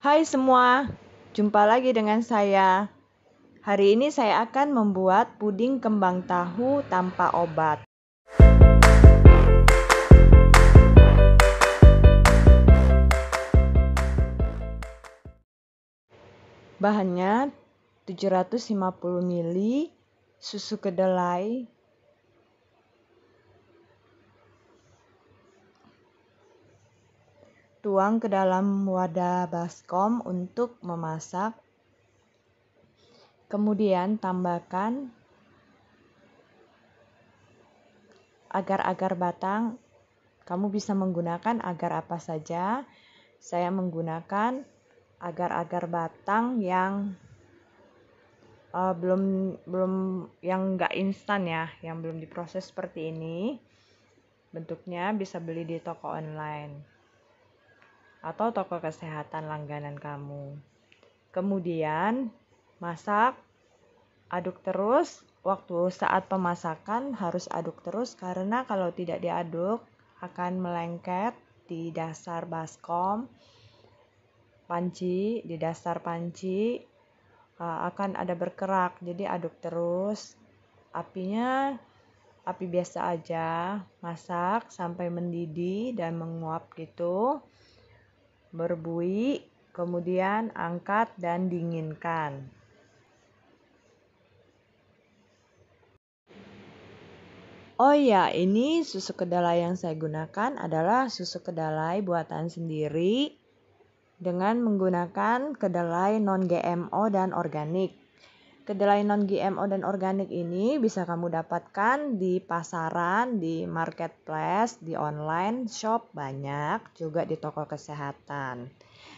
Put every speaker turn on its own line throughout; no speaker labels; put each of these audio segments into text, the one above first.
Hai semua, jumpa lagi dengan saya. Hari ini saya akan membuat puding kembang tahu tanpa obat. Bahannya 750 ml susu kedelai tuang ke dalam wadah baskom untuk memasak. Kemudian tambahkan agar-agar batang. Kamu bisa menggunakan agar apa saja. Saya menggunakan agar-agar batang yang uh, belum belum yang nggak instan ya, yang belum diproses seperti ini. Bentuknya bisa beli di toko online atau toko kesehatan langganan kamu. Kemudian, masak, aduk terus. Waktu saat pemasakan harus aduk terus karena kalau tidak diaduk akan melengket di dasar baskom panci, di dasar panci akan ada berkerak. Jadi aduk terus. Apinya api biasa aja, masak sampai mendidih dan menguap gitu berbui, kemudian angkat dan dinginkan. Oh ya, ini susu kedelai yang saya gunakan adalah susu kedelai buatan sendiri dengan menggunakan kedelai non GMO dan organik. Kedelai non GMO dan organik ini bisa kamu dapatkan di pasaran, di marketplace, di online shop banyak, juga di toko kesehatan.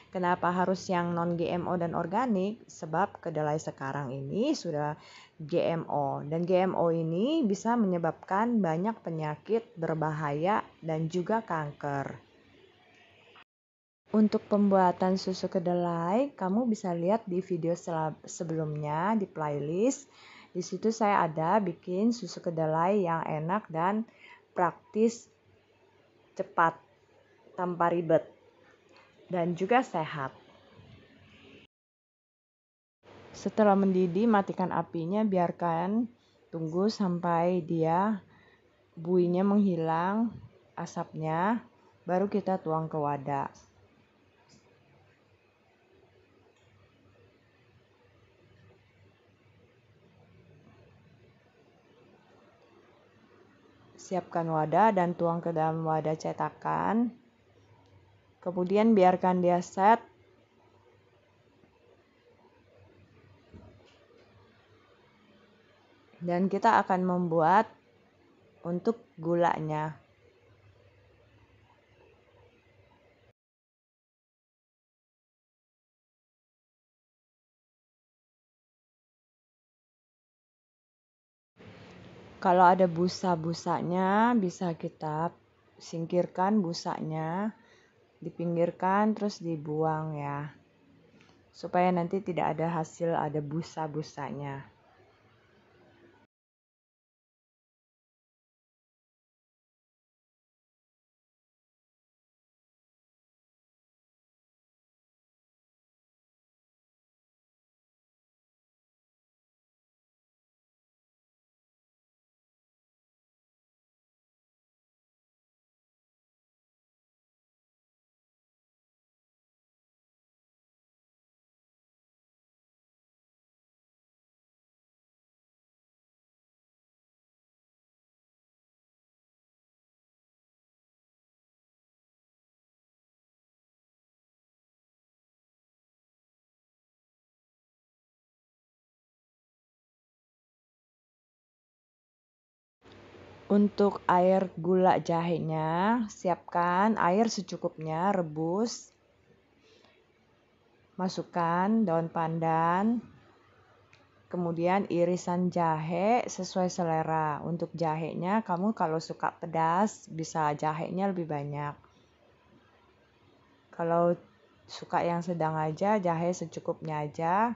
Kenapa harus yang non GMO dan organik? Sebab kedelai sekarang ini sudah GMO dan GMO ini bisa menyebabkan banyak penyakit berbahaya dan juga kanker. Untuk pembuatan susu kedelai, kamu bisa lihat di video sebelumnya di playlist. Di situ saya ada bikin susu kedelai yang enak dan praktis, cepat, tanpa ribet, dan juga sehat. Setelah mendidih, matikan apinya, biarkan tunggu sampai dia buinya menghilang asapnya, baru kita tuang ke wadah. Siapkan wadah dan tuang ke dalam wadah cetakan. Kemudian biarkan dia set. Dan kita akan membuat untuk gulanya. Kalau ada busa-busanya bisa kita singkirkan busanya, dipinggirkan terus dibuang ya. Supaya nanti tidak ada hasil ada busa-busanya. Untuk air gula jahenya, siapkan air secukupnya, rebus. Masukkan daun pandan. Kemudian irisan jahe sesuai selera. Untuk jahenya, kamu kalau suka pedas bisa jahenya lebih banyak. Kalau suka yang sedang aja, jahe secukupnya aja.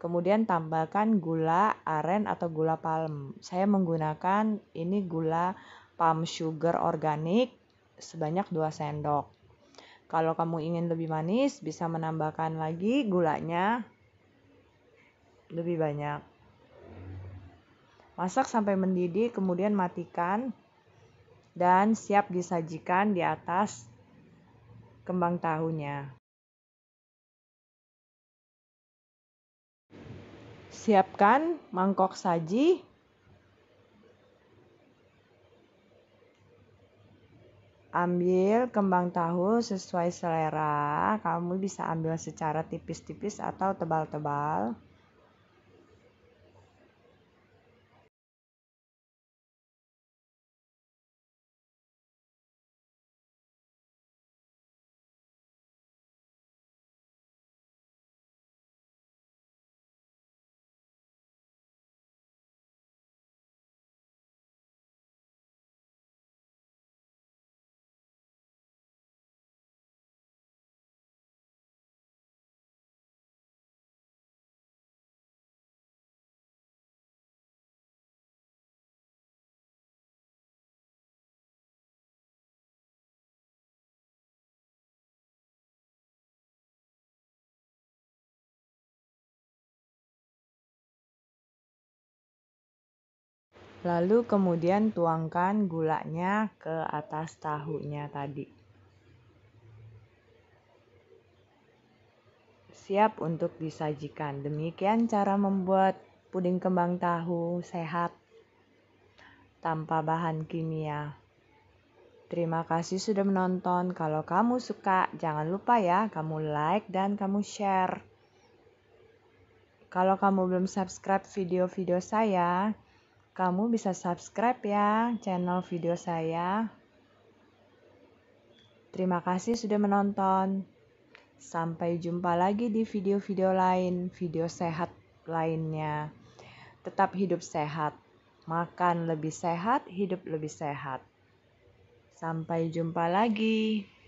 Kemudian tambahkan gula aren atau gula palm. Saya menggunakan ini gula palm sugar organik sebanyak 2 sendok. Kalau kamu ingin lebih manis, bisa menambahkan lagi gulanya lebih banyak. Masak sampai mendidih, kemudian matikan dan siap disajikan di atas kembang tahunya. Siapkan mangkok saji. Ambil kembang tahu sesuai selera. Kamu bisa ambil secara tipis-tipis atau tebal-tebal. Lalu kemudian tuangkan gulanya ke atas tahunya tadi. Siap untuk disajikan. Demikian cara membuat puding kembang tahu sehat tanpa bahan kimia. Terima kasih sudah menonton. Kalau kamu suka, jangan lupa ya, kamu like dan kamu share. Kalau kamu belum subscribe video-video saya, kamu bisa subscribe ya channel video saya. Terima kasih sudah menonton. Sampai jumpa lagi di video-video lain, video sehat lainnya. Tetap hidup sehat, makan lebih sehat, hidup lebih sehat. Sampai jumpa lagi.